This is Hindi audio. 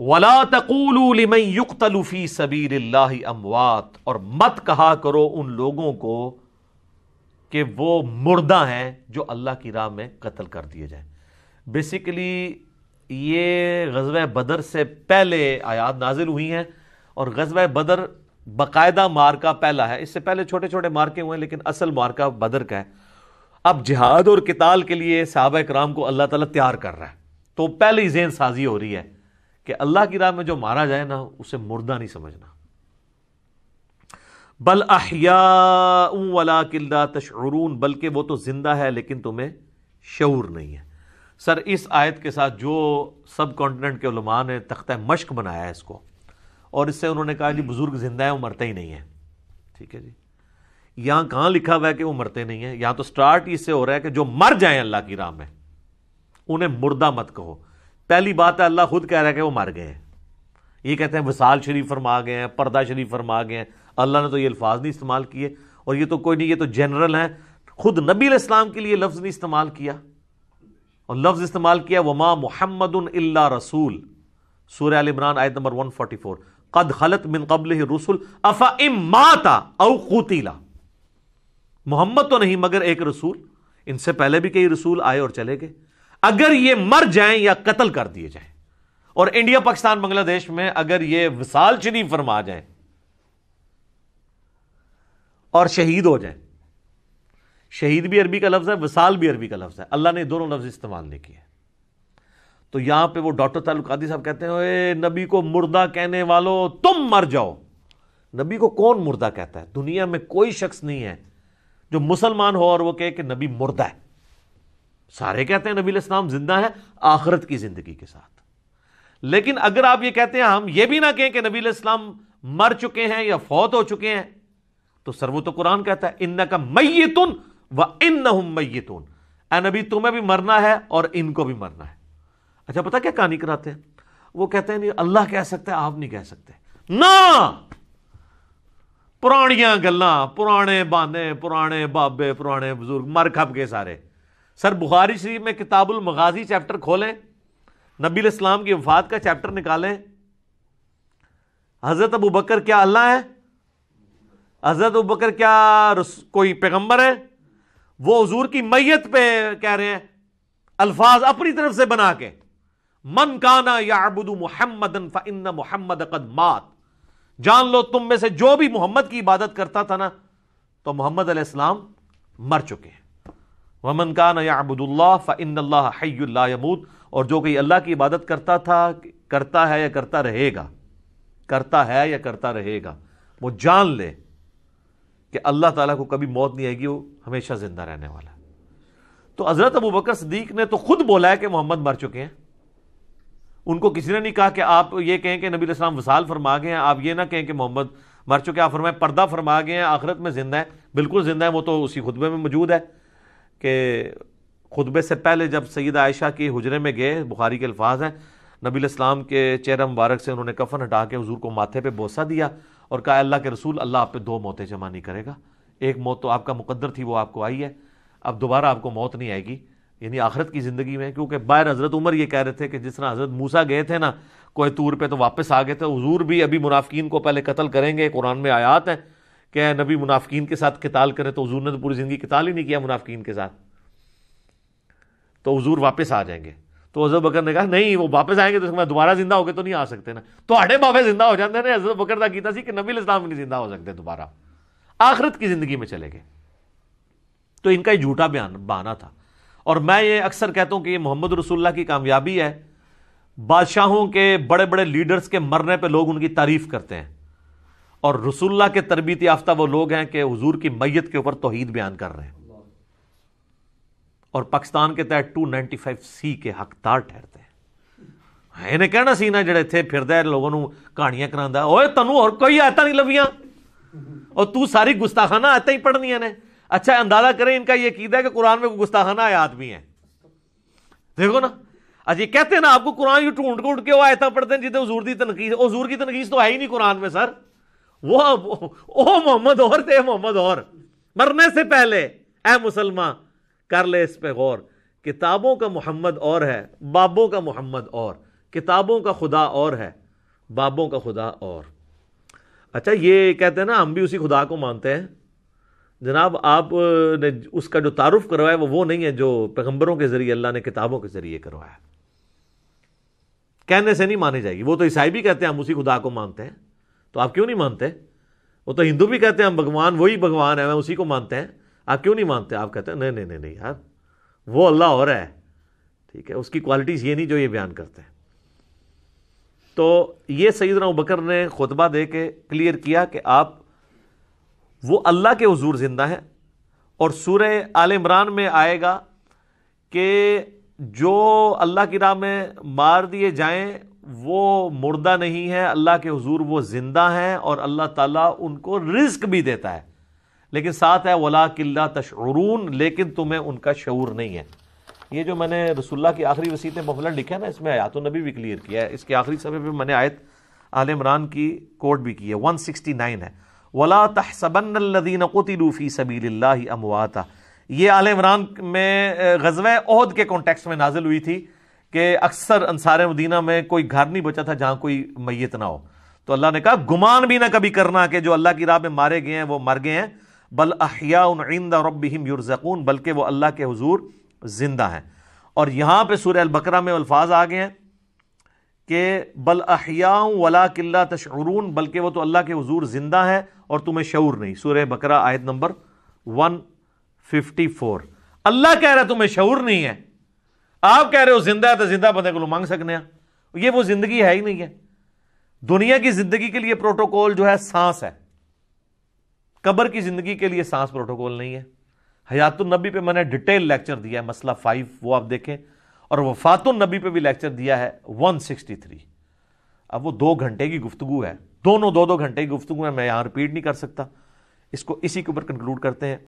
वला तकूलुफ़ी सबीर अमवात और मत कहा करो उन लोगों को कि वो मुर्दा हैं जो अल्लाह की राह में कत्ल कर दिए जाएं बेसिकली ये गजब बदर से पहले आयात नाजिल हुई हैं और गजब बदर बाकायदा मार्का पहला है इससे पहले छोटे छोटे मार्के हुए हैं लेकिन असल मार्का बदर का है अब जिहाद और किताल के लिए सहाब कराम को अल्लाह ताला तैयार कर रहा है तो पहले ही जेन साजी हो रही है कि अल्लाह की राह में जो मारा जाए ना उसे मुर्दा नहीं समझना बल अहिया वाला किल्दा तशरून बल्कि वो तो ज़िंदा है लेकिन तुम्हें शूर नहीं है सर इस आयत के साथ जो सब कॉन्टिनेंट के उलमा ने तख्ता मश्क बनाया है इसको और इससे उन्होंने कहा जी बुज़ुर्ग ज़िंदा है वो मरते ही नहीं है ठीक है जी यहाँ कहाँ लिखा हुआ है कि वो मरते नहीं है यहाँ तो स्टार्ट इससे हो रहा है कि जो मर जाए अल्लाह की राह में उन्हें मुर्दा मत कहो पहली बात है तो अल्लाह खुद कह रहा है कि वो मर गए हैं ये कहते हैं विशाल शरीफ फरमा गए हैं पर्दा शरीफ फरमा गए हैं अल्लाह ने तो ये अल्फाज नहीं इस्तेमाल किए और ये तो कोई नहीं ये तो जनरल है खुद नबी इस्लाम के लिए लफ्ज़ नहीं इस्तेमाल किया और लफ्ज़ इस्तेमाल किया वमा मोहम्मद इल्ला रसूल सूर्य आल इमरान आयत नंबर 144 कद खलत मिन कबल रसूल अफा इमाता औ खूतीला मोहम्मद तो नहीं मगर एक रसूल इनसे पहले भी कई रसूल आए और चले गए अगर ये मर जाएं या कत्ल कर दिए जाएं और इंडिया पाकिस्तान बांग्लादेश में अगर ये विशाल शरीफ फरमा जाएं और शहीद हो जाएं शहीद भी अरबी का लफ्ज़ है विशाल भी अरबी का लफ्ज़ है अल्लाह ने दोनों लफ्ज़ इस्तेमाल नहीं किए तो यहां पे वो डॉक्टर तालुकादी साहब कहते हैं नबी को मुर्दा कहने वालों तुम मर जाओ नबी को कौन मुर्दा कहता है दुनिया में कोई शख्स नहीं है जो मुसलमान हो और वो कहे कि नबी मुर्दा है सारे कहते हैं नबी इस्लाम जिंदा है आखरत की जिंदगी के साथ लेकिन अगर आप ये कहते हैं हम ये भी ना कहें कि नबी इस्लाम मर चुके हैं या फौत हो चुके हैं तो सर्वो तो कुरान कहता है इन्ना का तुन व इन तुन ए नबी तुम्हें भी मरना है और इनको भी मरना है अच्छा पता क्या कहानी कराते हैं वो कहते हैं अल्लाह कह सकते है आप नहीं कह सकते ना पुरानिया गल् पुराने बाने पुराने बाबे पुराने बुजुर्ग मर खप गए सारे सर बुखारी शरीफ में किताबुल मगाजी चैप्टर खोलें नबी इस्लाम की वफात का चैप्टर निकालें हज़रत अबू बकर क्या अल्लाह है हज़रत अबू बकर क्या कोई पैगम्बर है वो हजूर की मैत पे कह रहे हैं अल्फाज अपनी तरफ से बना के मन काना या अबुदू मोहम्मद मोहम्मद कद जान लो तुम में से जो भी मोहम्मद की इबादत करता था ना तो मोहम्मद अलैहिस्सलाम मर चुके हैं वमन का नयाबुल्ला फ़िन्ला हयूद और जो कोई अल्लाह की इबादत करता था करता है या करता रहेगा करता है या करता रहेगा वो जान ले कि अल्लाह ताला को कभी मौत नहीं आएगी वो हमेशा ज़िंदा रहने वाला तो हज़रत अबू बकर सदीक ने तो खुद बोला है कि मोहम्मद मर चुके हैं उनको किसी ने नहीं कहा कि आप ये कहें कि नबी इस्लाम वसाल फरमा गए हैं आप ये ना कहें कि मोहम्मद मर चुके आप फरमाए पर्दा फरमा गए हैं आखिरत में ज़िंदा है बिल्कुल ज़िंदा है वो तो उसी खुतबे में मौजूद है कि खुतबे से पहले जब सईद आयशा की हजरे में गए बुखारी के अल्फाज हैं नबी इस्लाम के चेहरा मुबारक से उन्होंने कफन हटा के हजूर को माथे पर बोसा दिया और कहा अल्लाह के रसूल अल्लाह आप पे दो मौतें जमा नहीं करेगा एक मौत तो आपका मुकद्दर थी वो आपको आई है अब दोबारा आपको मौत नहीं आएगी यानी आखरत की ज़िंदगी में क्योंकि बाहर हज़रत उमर ये कह रहे थे कि जिस तरह हज़रत मूसा गए थे ना कोई तूर पर तो वापस आ गए थे हजूर भी अभी मुनाफिन को पहले कतल करेंगे कुरान में आयात हैं कि नबी मुनाफिकीन के साथ किताल करें तो हजूर ने तो पूरी ज़िंदगी किताल ही नहीं किया मुनाफिकीन के साथ तो हजूर वापस आ जाएंगे तो हजरत बकर ने कहा नहीं वो वापस आएंगे तो मैं दोबारा जिंदा हो गए तो नहीं आ सकते ना तो अड़े बाबे जिंदा हो जाते ना अजहर बकर का गीता सी कि नबी इस्लाम नहीं जिंदा हो सकते दोबारा आखिरत की ज़िंदगी में चले गए तो इनका झूठा बयान बहाना था और मैं ये अक्सर कहता हूँ कि ये मोहम्मद रसुल्ला की कामयाबी है बादशाहों के बड़े बड़े लीडर्स के मरने पर लोग उनकी तारीफ करते हैं और रसुल्ला के तरबीत याफ्ता वो लोग हैं कि हजूर की मैत के ऊपर तोहहीद बयान कर रहे हैं और पाकिस्तान के तहत टू नाइनटी फाइव सी के हकदार ठहरते हैं हाँ, इन्हें कहना सी ना जो इतने लोगों कहानियां करा तेन और कोई आयता नहीं लभिया और तू सारी गुस्ताखाना आयता ही पढ़निया ने अच्छा अंदाजा करें इनका यह कीदा है कि कुरान में गुस्ताखाना आयात भी है देखो ना अच्छा कहते हैं ना आपको कुरान यू ढूंढ ढूंढ के वो आयता पढ़ते हैं जितने हजूर की तनकीस हजूर की तनकीस तो है ही नहीं कुरान में सर वो ओ मोहम्मद और दे मोहम्मद और मरने से पहले ऐ मुसलमान कर ले इस पे गौर किताबों का मोहम्मद और है बाबों का मोहम्मद और किताबों का खुदा और है बाबों का खुदा और अच्छा ये कहते हैं ना हम भी उसी खुदा को मानते हैं जनाब आप ने उसका जो तारुफ करवाया वो वो नहीं है जो पैगंबरों के ज़रिए अल्लाह ने किताबों के ज़रिए करवाया कहने से नहीं मानी जाएगी वो तो ईसाई भी कहते हैं हम उसी खुदा को मानते हैं तो आप क्यों नहीं मानते वो तो हिंदू भी कहते हैं हम भगवान वही भगवान है मैं उसी को मानते हैं आप क्यों नहीं मानते आप कहते हैं नहीं नहीं नहीं नहीं यार वो अल्लाह और है ठीक है उसकी क्वालिटीज़ ये नहीं जो ये बयान करते हैं तो ये सईदना बकर ने खुतबा दे के क्लियर किया कि आप वो अल्लाह के हजूर ज़िंदा हैं और सूर्य आल इमरान में आएगा कि जो अल्लाह की राह में मार दिए जाएं वो मुर्दा नहीं है अल्लाह के हजूर वो ज़िंदा हैं और अल्लाह ताला उनको रिस्क भी देता है लेकिन साथ है वला किल्ला तशरून लेकिन तुम्हें उनका शूर नहीं है ये जो मैंने रसुल्ला की आखिरी वसीत मफला लिखा ना इसमें आयात नबी भी क्लियर किया है इसके आखिरी समय पर मैंने आयत आल इमरान की कोट भी की है वन सिक्सटी नाइन है वला तहसबन क़ुतिलूफ़ी सबील अमवाता ये आल इमरान में गजवा अहद के कॉन्टेक्स में नाजिल हुई थी कि अक्सर अंसार मदीना में कोई घर नहीं बचा था जहां कोई मैत ना हो तो अल्लाह ने कहा गुमान भी ना कभी करना कि जो अल्लाह की राह में मारे गए हैं वो मर गए हैं बल अहियादा रबिम युरजकून बल्कि वह अल्लाह के हजूर जिंदा हैं और यहाँ पर सूर्य अलबकरा में अल्फाज आ गए हैं कि बल अहियाँ वला किल्ला तशरून बल्कि वह तो अल्लाह के हजूर जिंदा है और तुम्हें शूर नहीं सूर्य बकरा आयत नंबर वन फिफ्टी फोर अल्लाह कह रहा तुम्हें शूर नहीं है आप कह रहे हो जिंदा है तो जिंदा बंदे को मंग सकने ये वो जिंदगी है ही नहीं है दुनिया की जिंदगी के लिए प्रोटोकॉल जो है सांस है कबर की जिंदगी के लिए सांस प्रोटोकॉल नहीं है हयातुल पर मैंने डिटेल लेक्चर दिया है मसला फाइव वो आप देखें और वफातुल नबी पे भी लेक्चर दिया है वन सिक्सटी थ्री अब वो दो घंटे की गुफ्तगु है दोनों दो दो घंटे की गुफ्तगु है मैं यहां रिपीट नहीं कर सकता इसको इसी के ऊपर कंक्लूड करते हैं